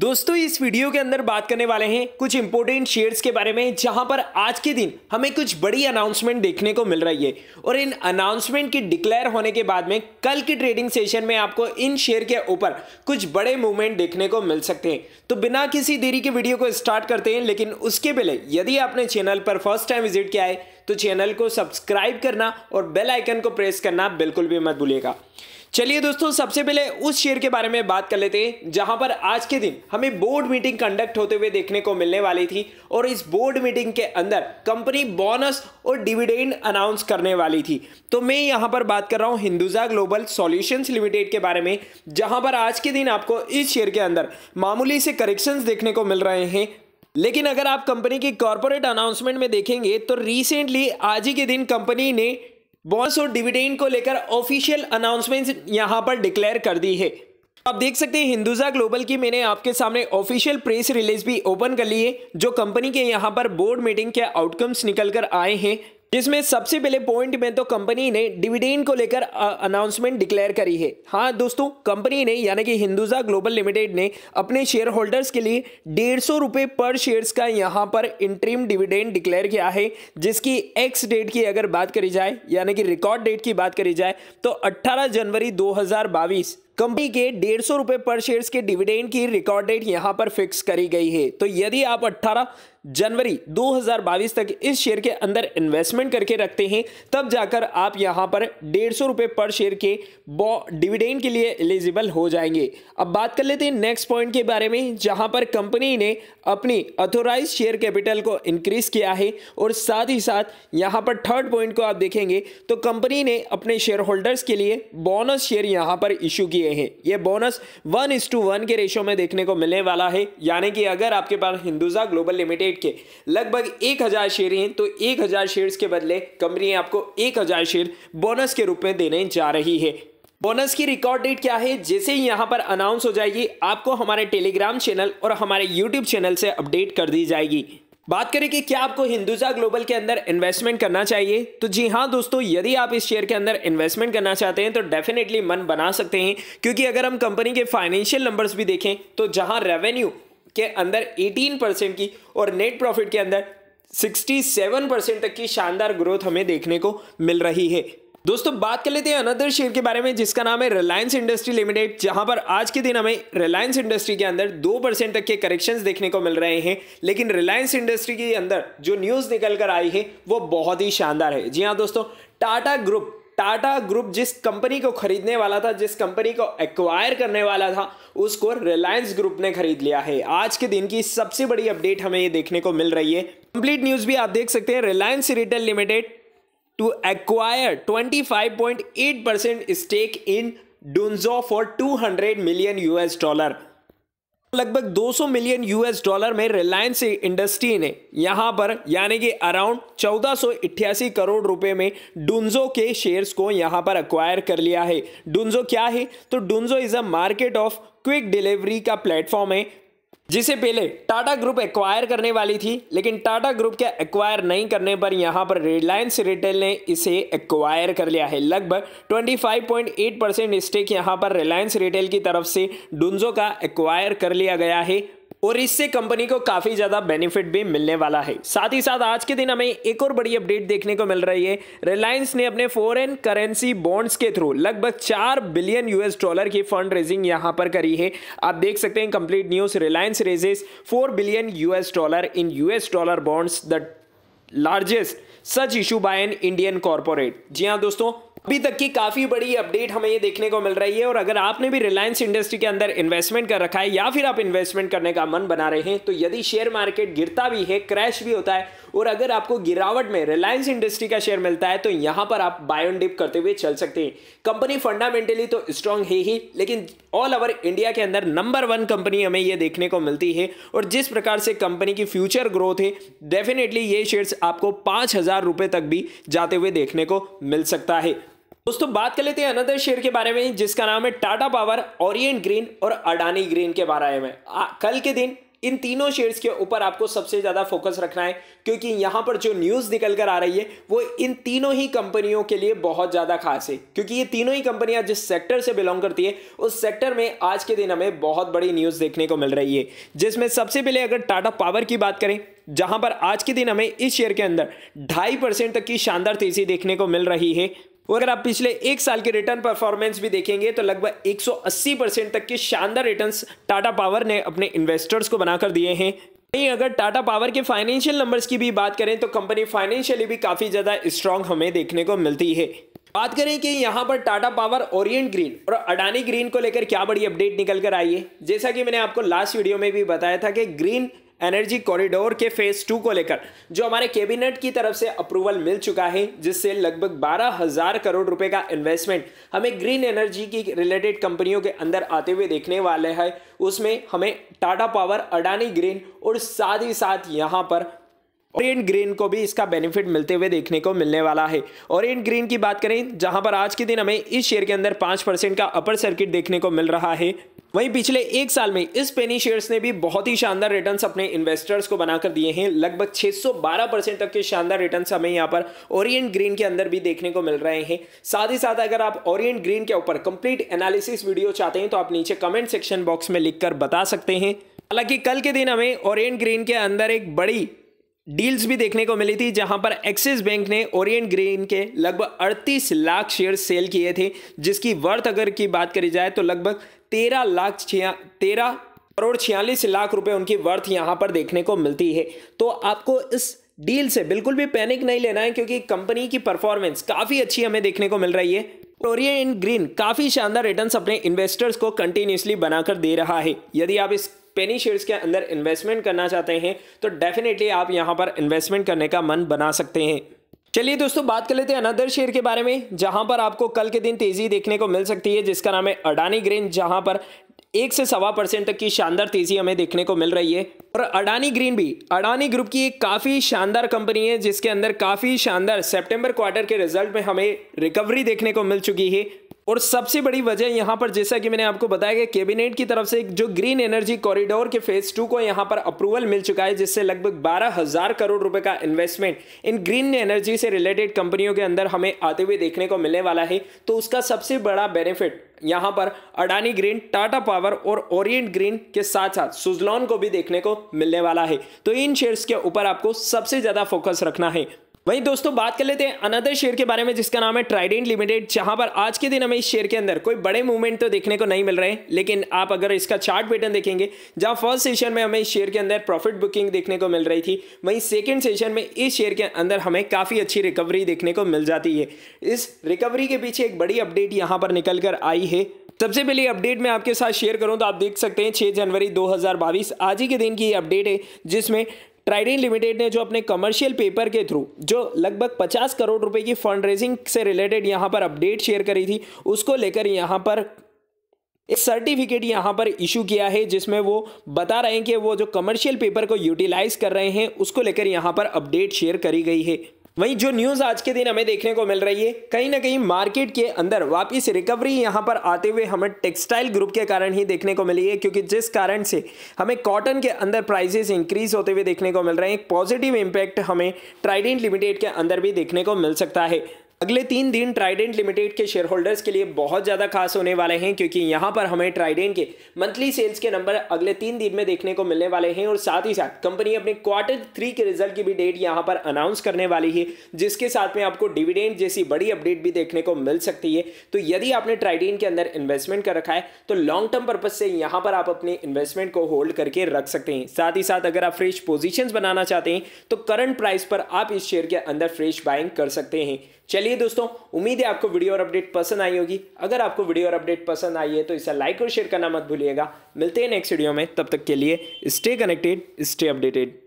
दोस्तों इस वीडियो के अंदर बात करने वाले हैं कुछ इंपोर्टेंट शेयर्स के बारे में जहां पर आज के दिन हमें कुछ बड़ी अनाउंसमेंट देखने को मिल रही है और इन अनाउंसमेंट के डिक्लेयर होने के बाद में कल के ट्रेडिंग सेशन में आपको इन शेयर के ऊपर कुछ बड़े मूवमेंट देखने को मिल सकते हैं तो बिना किसी देरी के वीडियो को स्टार्ट करते हैं लेकिन उसके पहले यदि आपने चैनल पर फर्स्ट टाइम विजिट किया है तो चैनल को सब्सक्राइब करना और बेल आइकन को प्रेस करना बिल्कुल भी मत भूलिएगा चलिए दोस्तों सबसे पहले उस शेयर के बारे में बात कर लेते हैं जहां पर आज के दिन हमें बोर्ड मीटिंग कंडक्ट होते हुए देखने को मिलने वाली थी और इस बोर्ड मीटिंग के अंदर कंपनी बोनस और डिविडेंड अनाउंस करने वाली थी तो मैं यहां पर बात कर रहा हूं हिंदुजा ग्लोबल सॉल्यूशंस लिमिटेड के बारे में जहां पर आज के दिन आपको इस शेयर के अंदर मामूली से करेक्शन देखने को मिल रहे हैं लेकिन अगर आप कंपनी की कॉरपोरेट अनाउंसमेंट में देखेंगे तो रिसेंटली आज ही के दिन कंपनी ने बॉन्स और डिविडेंड को लेकर ऑफिशियल अनाउंसमेंट यहां पर डिक्लेयर कर दी है आप देख सकते हैं हिंदुजा ग्लोबल की मैंने आपके सामने ऑफिशियल प्रेस रिलीज भी ओपन कर ली है जो कंपनी के यहाँ पर बोर्ड मीटिंग के आउटकम्स निकल कर आए हैं जिसमें सबसे पहले पॉइंट में तो कंपनी ने डिविडेंड को लेकर अनाउंसमेंट डिक्लेयर करी है हाँ दोस्तों कंपनी ने यानी कि हिंदुजा ग्लोबल लिमिटेड ने अपने शेयर होल्डर्स के लिए डेढ़ सौ रुपये पर शेयर्स का यहाँ पर इंट्रीम डिविडेंड डिक्लेयर किया है जिसकी एक्स डेट की अगर बात करी जाए यानी कि रिकॉर्ड डेट की बात करी जाए तो अट्ठारह जनवरी दो कंपनी के डेढ़ सौ रुपए पर शेयर्स के डिविडेंड की रिकॉर्ड डेट यहां पर फिक्स करी गई है तो यदि आप 18 जनवरी 2022 तक इस शेयर के अंदर इन्वेस्टमेंट करके रखते हैं तब जाकर आप यहां पर डेढ़ सौ रुपये पर शेयर के डिविडेंड के लिए एलिजिबल हो जाएंगे अब बात कर लेते हैं नेक्स्ट पॉइंट के बारे में जहां पर कंपनी ने अपनी अथोराइज शेयर कैपिटल को इंक्रीज किया है और साथ ही साथ यहां पर थर्ड पॉइंट को आप देखेंगे तो कंपनी ने अपने शेयर होल्डर्स के लिए बोनस शेयर यहां पर इशू किए हैं ये bonus one is to one के रेशो में देखने को मिलने वाला है यानी कि अगर आपके पास हिंदुजा ग्लोबल लिमिटेड के लगभग एक हज़ार शेयर हैं तो एक हज़ार शेयर्स के बदले कंपनी आपको एक हज़ार शेयर बोनस के रूप में देने जा रही है बोनस की रिकॉर्ड डेट क्या है जैसे ही यहाँ पर अनाउंस हो जाएगी आपको हमारे टेलीग्राम चैनल और हमारे यूट्यूब चैनल से अपडेट कर दी जाएगी बात करें कि क्या आपको हिंदुजा ग्लोबल के अंदर इन्वेस्टमेंट करना चाहिए तो जी हाँ दोस्तों यदि आप इस शेयर के अंदर इन्वेस्टमेंट करना चाहते हैं तो डेफिनेटली मन बना सकते हैं क्योंकि अगर हम कंपनी के फाइनेंशियल नंबर्स भी देखें तो जहाँ रेवेन्यू के अंदर 18 परसेंट की और नेट प्रॉफिट के अंदर 67 परसेंट तक की शानदार ग्रोथ हमें देखने को मिल रही है दोस्तों बात कर लेते हैं अनदर शेयर के बारे में जिसका नाम है रिलायंस इंडस्ट्री लिमिटेड जहां पर आज के दिन हमें रिलायंस इंडस्ट्री के अंदर दो परसेंट तक के करेक्शन देखने को मिल रहे हैं लेकिन रिलायंस इंडस्ट्री के अंदर जो न्यूज निकल कर आई है वो बहुत ही शानदार है जी हाँ दोस्तों टाटा ग्रुप टाटा ग्रुप जिस कंपनी को खरीदने वाला था जिस कंपनी को एक्वायर करने वाला था उसको रिलायंस ग्रुप ने खरीद लिया है आज के दिन की सबसे बड़ी अपडेट हमें ये देखने को मिल रही है कंप्लीट न्यूज भी आप देख सकते हैं Reliance retail limited to acquire 25.8% stake in Dunzo for 200 million US dollar लगभग 200 मिलियन यूएस डॉलर में रिलायंस इंडस्ट्री ने यहां पर यानी कि अराउंड चौदह करोड़ रुपए में डुन्जो के शेयर्स को यहां पर अक्वायर कर लिया है डुन्जो क्या है तो Dunzo is a market of quick delivery का प्लेटफॉर्म है जिसे पहले टाटा ग्रुप एक्वायर करने वाली थी लेकिन टाटा ग्रुप के एक्वायर नहीं करने पर यहां पर रिलायंस रिटेल ने इसे एक्वायर कर लिया है लगभग 25.8 परसेंट स्टेक यहां पर रिलायंस रिटेल की तरफ से डुंजो का एक्वायर कर लिया गया है और इससे कंपनी को काफ़ी ज़्यादा बेनिफिट भी मिलने वाला है साथ ही साथ आज के दिन हमें एक और बड़ी अपडेट देखने को मिल रही है रिलायंस ने अपने फॉरेन करेंसी बॉन्ड्स के थ्रू लगभग चार बिलियन यूएस डॉलर की फंड रेजिंग यहां पर करी है आप देख सकते हैं complete news Reliance raises four billion US dollar in US dollar bonds the largest such issue by an Indian corporate जी हाँ दोस्तों अभी तक की काफ़ी बड़ी अपडेट हमें ये देखने को मिल रही है और अगर आपने भी रिलायंस इंडस्ट्री के अंदर इन्वेस्टमेंट कर रखा है या फिर आप इन्वेस्टमेंट करने का मन बना रहे हैं तो यदि शेयर मार्केट गिरता भी है क्रैश भी होता है और अगर आपको गिरावट में रिलायंस इंडस्ट्री का शेयर मिलता है तो यहाँ पर आप बायोन डिप करते हुए चल सकते हैं कंपनी फंडामेंटली तो स्ट्रांग है ही लेकिन ऑल ओवर इंडिया के अंदर नंबर वन कंपनी हमें ये देखने को मिलती है और जिस प्रकार से कंपनी की फ्यूचर ग्रोथ है डेफिनेटली ये शेयर्स आपको पाँच हज़ार तक भी जाते हुए देखने को मिल सकता है दोस्तों बात कर लेते हैं अनदर शेयर के बारे में जिसका नाम है टाटा पावर ओरिएंट ग्रीन और अडानी ग्रीन के बारे में आ, कल के दिन इन तीनों शेयर्स के ऊपर आपको सबसे ज़्यादा फोकस रखना है क्योंकि यहाँ पर जो न्यूज़ निकल कर आ रही है वो इन तीनों ही कंपनियों के लिए बहुत ज़्यादा खास है क्योंकि ये तीनों ही कंपनियां जिस सेक्टर से बिलोंग करती है उस सेक्टर में आज के दिन हमें बहुत बड़ी न्यूज़ देखने को मिल रही है जिसमें सबसे पहले अगर टाटा पावर की बात करें जहां पर आज के दिन हमें इस शेयर के अंदर ढाई परसेंट तक की शानदार तेजी देखने को मिल रही है और अगर आप पिछले एक साल के रिटर्न परफॉर्मेंस भी देखेंगे तो लगभग 180 परसेंट तक के शानदार रिटर्न्स टाटा पावर ने अपने इन्वेस्टर्स को बनाकर दिए हैं वहीं अगर टाटा पावर के फाइनेंशियल नंबर्स की भी बात करें तो कंपनी फाइनेंशियली भी काफ़ी ज़्यादा स्ट्रांग हमें देखने को मिलती है बात करें कि यहाँ पर टाटा पावर ओरिएंट ग्रीन और अडानी ग्रीन को लेकर क्या बड़ी अपडेट निकल कर आई है जैसा कि मैंने आपको लास्ट वीडियो में भी बताया था कि ग्रीन एनर्जी कॉरिडोर के फेज़ टू को लेकर जो हमारे कैबिनेट की तरफ से अप्रूवल मिल चुका है जिससे लगभग बारह हज़ार करोड़ रुपए का इन्वेस्टमेंट हमें ग्रीन एनर्जी की रिलेटेड कंपनियों के अंदर आते हुए देखने वाले हैं उसमें हमें टाटा पावर अडानी ग्रीन और साथ ही साथ यहाँ पर ऑरेंट ग्रीन को भी इसका बेनिफिट मिलते हुए देखने को मिलने वाला है ऑरेंट ग्रीन की बात करें जहां पर आज के दिन हमें इस शेयर के अंदर पाँच परसेंट का अपर सर्किट देखने को मिल रहा है वहीं पिछले एक साल में इस पेनी शेयर्स ने भी बहुत ही शानदार रिटर्न्स अपने इन्वेस्टर्स को बनाकर दिए हैं लगभग 612 परसेंट तक के शानदार रिटर्न्स हमें यहाँ पर ओरिएंट ग्रीन के अंदर भी देखने को मिल रहे हैं साथ ही साथ अगर आप ओरिएंट ग्रीन के ऊपर कंप्लीट एनालिसिस वीडियो चाहते हैं तो आप नीचे कमेंट सेक्शन बॉक्स में लिख बता सकते हैं हालांकि कल के दिन हमें ओरियंट ग्रीन के अंदर एक बड़ी डील्स भी देखने को मिली थी जहां पर एक्सिस बैंक ने ओरिएंट ग्रीन के लगभग 38 लाख शेयर सेल किए थे जिसकी वर्थ अगर की बात करी जाए तो लगभग तेरह लाख छिया तेरह करोड़ छियालीस लाख रुपए उनकी वर्थ यहां पर देखने को मिलती है तो आपको इस डील से बिल्कुल भी पैनिक नहीं लेना है क्योंकि कंपनी की परफॉर्मेंस काफ़ी अच्छी हमें देखने को मिल रही है ओरिएंट ग्रीन काफ़ी शानदार रिटर्न्स अपने इन्वेस्टर्स को कंटिन्यूसली बनाकर दे रहा है यदि आप इस पेनी शेयर्स के अंदर इन्वेस्टमेंट करना चाहते हैं तो डेफिनेटली आप यहाँ पर इन्वेस्टमेंट करने का मन बना सकते हैं चलिए दोस्तों बात कर लेते हैं अनदर शेयर के बारे में जहां पर आपको कल के दिन तेजी देखने को मिल सकती है जिसका नाम है अडानी ग्रीन जहां पर एक से सवा परसेंट तक की शानदार तेजी हमें देखने को मिल रही है और अडानी ग्रीन भी अडानी ग्रुप की एक काफ़ी शानदार कंपनी है जिसके अंदर काफ़ी शानदार सेप्टेम्बर क्वार्टर के रिजल्ट में हमें रिकवरी देखने को मिल चुकी है और सबसे बड़ी वजह यहाँ पर जैसा कि मैंने आपको बताया कि कैबिनेट की तरफ से जो ग्रीन एनर्जी कॉरिडोर के फेज टू को यहाँ पर अप्रूवल मिल चुका है जिससे लगभग बारह हजार करोड़ रुपए का इन्वेस्टमेंट इन ग्रीन एनर्जी से रिलेटेड कंपनियों के अंदर हमें आते हुए देखने को मिलने वाला है तो उसका सबसे बड़ा बेनिफिट यहाँ पर अडानी ग्रीन टाटा पावर और ओरिएंट ग्रीन के साथ साथ सुजलॉन को भी देखने को मिलने वाला है तो इन शेयर्स के ऊपर आपको सबसे ज़्यादा फोकस रखना है वहीं दोस्तों बात कर लेते हैं अनदर शेयर के बारे में जिसका नाम है ट्राइडेंट लिमिटेड जहां पर आज के दिन हमें इस शेयर के अंदर कोई बड़े मूवमेंट तो देखने को नहीं मिल रहे लेकिन आप अगर इसका चार्ट पैटर्न देखेंगे जहां फर्स्ट सेशन में हमें इस शेयर के अंदर प्रॉफिट बुकिंग देखने को मिल रही थी वहीं सेकेंड सेशन में इस शेयर के अंदर हमें काफ़ी अच्छी रिकवरी देखने को मिल जाती है इस रिकवरी के पीछे एक बड़ी अपडेट यहाँ पर निकल कर आई है सबसे पहले अपडेट मैं आपके साथ शेयर करूं तो आप देख सकते हैं 6 जनवरी 2022 आज ही के दिन की अपडेट है जिसमें ट्राइडेंट लिमिटेड ने जो अपने कमर्शियल पेपर के थ्रू जो लगभग 50 करोड़ रुपए की फंड रेजिंग से रिलेटेड यहाँ पर अपडेट शेयर करी थी उसको लेकर यहाँ पर एक सर्टिफिकेट यहाँ पर इशू किया है जिसमें वो बता रहे हैं कि वो जो कमर्शियल पेपर को यूटिलाइज कर रहे हैं उसको लेकर यहाँ पर अपडेट शेयर करी गई है वहीं जो न्यूज़ आज के दिन हमें देखने को मिल रही है कहीं ना कहीं मार्केट के अंदर वापस रिकवरी यहाँ पर आते हुए हमें टेक्सटाइल ग्रुप के कारण ही देखने को मिली है क्योंकि जिस कारण से हमें कॉटन के अंदर प्राइसेस इंक्रीज होते हुए देखने को मिल रहे हैं एक पॉजिटिव इम्पैक्ट हमें ट्राइडेंट लिमिटेड के अंदर भी देखने को मिल सकता है अगले तीन दिन ट्राइडेंट लिमिटेड के शेयर होल्डर्स के लिए बहुत ज़्यादा खास होने वाले हैं क्योंकि यहाँ पर हमें ट्राइडेंट के मंथली सेल्स के नंबर अगले तीन दिन में देखने को मिलने वाले हैं और साथ ही साथ कंपनी अपने क्वार्टर थ्री के रिजल्ट की भी डेट यहाँ पर अनाउंस करने वाली है जिसके साथ में आपको डिविडेंड जैसी बड़ी अपडेट भी देखने को मिल सकती है तो यदि आपने ट्राइडेंट के अंदर इन्वेस्टमेंट कर रखा है तो लॉन्ग टर्म पर्पज से यहाँ पर आप अपने इन्वेस्टमेंट को होल्ड करके रख सकते हैं साथ ही साथ अगर आप फ्रेश पोजिशन बनाना चाहते हैं तो करंट प्राइस पर आप इस शेयर के अंदर फ्रेश बाइंग कर सकते हैं चलिए चलिए दोस्तों उम्मीद है आपको वीडियो और अपडेट पसंद आई होगी अगर आपको वीडियो और अपडेट पसंद आई है तो इसे लाइक और शेयर करना मत भूलिएगा मिलते हैं नेक्स्ट वीडियो में तब तक के लिए स्टे कनेक्टेड स्टे अपडेटेड